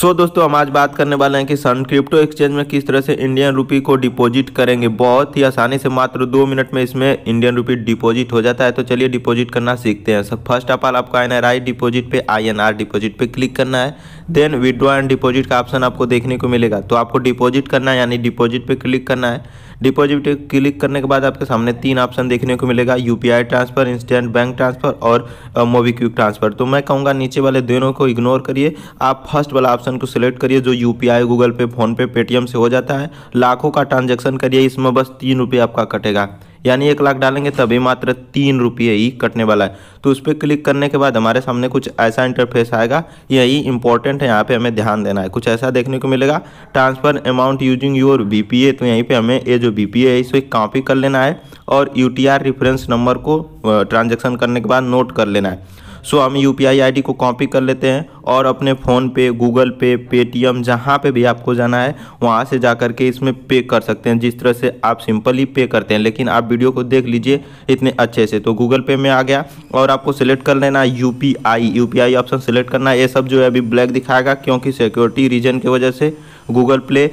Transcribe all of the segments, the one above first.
सो so, दोस्तों हम आज बात करने वाले हैं कि सन क्रिप्टो एक्सचेंज में किस तरह से इंडियन रुपी को डिपॉजिट करेंगे बहुत ही आसानी से मात्र दो मिनट में इसमें इंडियन रुपी डिपॉजिट हो जाता है तो चलिए डिपॉजिट करना सीखते हैं सब फर्स्ट ऑफ ऑल आपको एन आर आई डिपोजिट पे आई एन आर डिपोजिट पे क्लिक करना है देन विड्रॉ एंड डिपोजिट का ऑप्शन आपको देखने को मिलेगा तो आपको डिपोजिट करना है यानी डिपोजिट पर क्लिक करना है डिपॉजिट क्लिक करने के बाद आपके सामने तीन ऑप्शन देखने को मिलेगा U transfer instant bank transfer और मोबीक्विक ट्रांसफ़र तो मैं कहूँगा नीचे वाले दोनों को इग्नोर करिए आप फर्स्ट वाला ऑप्शन ऑप्शन को सिलेक्ट करिए जो U Google Pay PhonePe Paytm से हो जाता है लाखों का ट्रांजेक्शन करिए इसमें बस तीन रुपये आपका कटेगा यानी एक लाख डालेंगे तभी मात्र तीन रुपये ही कटने वाला है तो उस पर क्लिक करने के बाद हमारे सामने कुछ ऐसा इंटरफेस आएगा यही इंपॉर्टेंट है यहाँ पे हमें ध्यान देना है कुछ ऐसा देखने को मिलेगा transfer amount using your B तो यहीं पे हमें ये जो बी है इसे कॉपी कर लेना है और यू रेफरेंस नंबर को ट्रांजेक्शन करने के बाद नोट कर लेना है सो हम यू पी आई को कॉपी कर लेते हैं और अपने फ़ोन पे गूगल पे पेटीएम जहाँ पे भी आपको जाना है वहाँ से जा कर के इसमें पे कर सकते हैं जिस तरह से आप सिंपली पे करते हैं लेकिन आप वीडियो को देख लीजिए इतने अच्छे से तो गूगल पे में आ गया और आपको सिलेक्ट कर लेना है U P I U P I option select करना है ये सब जो है अभी ब्लैक दिखाएगा क्योंकि सिक्योरिटी रीजन की वजह से गूगल प्ले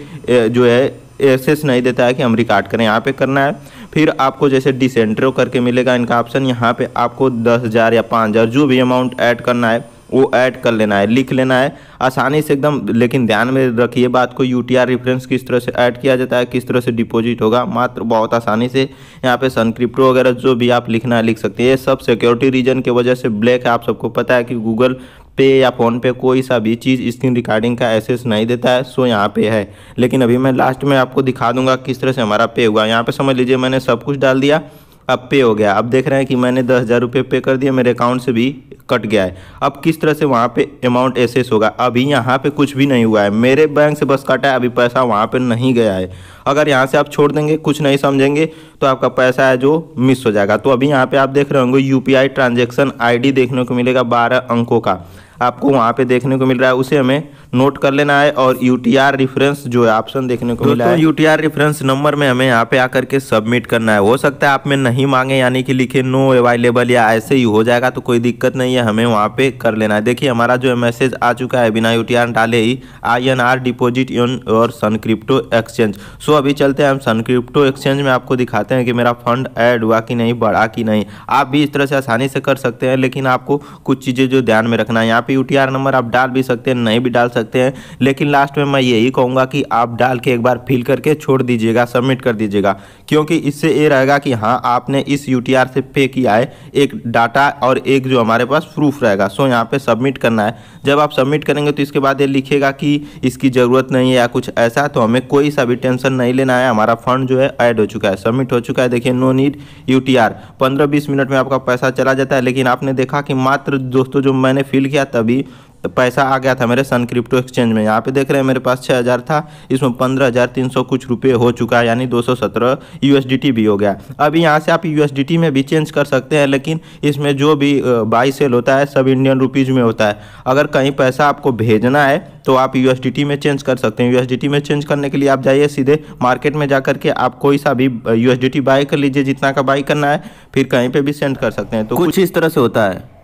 जो है एक्सेस नहीं देता है कि हम रिकॉर्ड करें यहाँ पे करना है फिर आपको जैसे डिसेंट्रो करके मिलेगा इनका ऑप्शन यहाँ पे आपको दस हज़ार या पाँच हज़ार जो भी अमाउंट ऐड करना है वो ऐड कर लेना है लिख लेना है आसानी से एकदम लेकिन ध्यान में रखिए बात को यू टी रेफरेंस किस तरह से ऐड किया जाता है किस तरह से डिपॉजिट होगा मात्र बहुत आसानी से यहाँ पे सन क्रिप्टो वगैरह जो भी आप लिखना है लिख सकते हैं ये सब सिक्योरिटी रीजन की वजह से ब्लैक है आप सबको पता है कि गूगल पे या फ़ोन पे कोई सा भी चीज़ स्क्रीन रिकॉर्डिंग का एसेस नहीं देता है सो यहाँ पे है लेकिन अभी मैं लास्ट में आपको दिखा दूंगा किस तरह से हमारा पे हुआ यहाँ पे समझ लीजिए मैंने सब कुछ डाल दिया अब पे हो गया अब देख रहे हैं कि मैंने दस हज़ार रुपये पे कर दिया मेरे अकाउंट से भी कट गया है अब किस तरह से वहाँ पे अमाउंट एसेस होगा अभी यहाँ पे कुछ भी नहीं हुआ है मेरे बैंक से बस कटा है अभी पैसा वहाँ पे नहीं गया है अगर यहाँ से आप छोड़ देंगे कुछ नहीं समझेंगे तो आपका पैसा है जो मिस हो जाएगा तो अभी यहाँ पर आप देख रहे होंगे यू पी ट्रांजेक्शन आई देखने को मिलेगा बारह अंकों का आपको वहाँ पे देखने को मिल रहा है उसे हमें नोट कर लेना है और यू रेफरेंस जो है ऑप्शन देखने को मिला है यू रेफरेंस नंबर में हमें यहाँ पे आकर के सबमिट करना है हो सकता है आप में नहीं मांगे यानी कि लिखे नो अवेलेबल या ऐसे ही हो जाएगा तो कोई दिक्कत नहीं है हमें वहाँ पे कर लेना है देखिए हमारा जो मैसेज आ चुका है बिना यू डाले ही I N R deposit in और सन क्रिप्टो एक्सचेंज सो अभी चलते हैं हम सन क्रिप्टो एक्सचेंज में आपको दिखाते हैं कि मेरा फंड ऐड हुआ कि नहीं बढ़ा कि नहीं आप भी इस तरह से आसानी से कर सकते हैं लेकिन आपको कुछ चीज़ें जो ध्यान में रखना है यहाँ पे यू नंबर आप डाल भी सकते हैं नहीं भी डाल सकते हैं लेकिन लास्ट में मैं यही कहूँगा कि आप डाल के एक बार फिल करके छोड़ दीजिएगा सबमिट कर दीजिएगा क्योंकि इससे ये रहेगा कि हाँ आपने इस यू से पे किया है एक डाटा और एक जो हमारे पास प्रूफ रहेगा सो यहाँ पर सबमिट करना है जब आप सबमिट करेंगे तो इसके बाद ये लिखेगा कि इसकी ज़रूरत नहीं है या कुछ ऐसा तो हमें कोई सा भी टेंशन नहीं लेना है हमारा फंड जो है ऐड हो चुका है सबमिट हो चुका है देखिए no need U T R minute में आपका पैसा चला जाता है लेकिन आपने देखा कि मात्र दोस्तों जो मैंने फिल किया तभी पैसा आ गया था मेरे सन क्रिप्टो एक्सचेंज में यहाँ पे देख रहे हैं मेरे पास 6000 था इसमें 15300 कुछ रुपए हो चुका है यानी 217 यूएसडीटी भी हो गया अभी यहाँ से आप यूएसडीटी में भी चेंज कर सकते हैं लेकिन इसमें जो भी बाई सेल होता है सब इंडियन रुपीज़ में होता है अगर कहीं पैसा आपको भेजना है तो आप यू में चेंज कर सकते हैं यू में चेंज करने के लिए आप जाइए सीधे मार्केट में जा करके आप कोई सा भी यू बाय कर लीजिए जितना का बाई करना है फिर कहीं पर भी सेंड कर सकते हैं तो कुछ इस तरह से होता है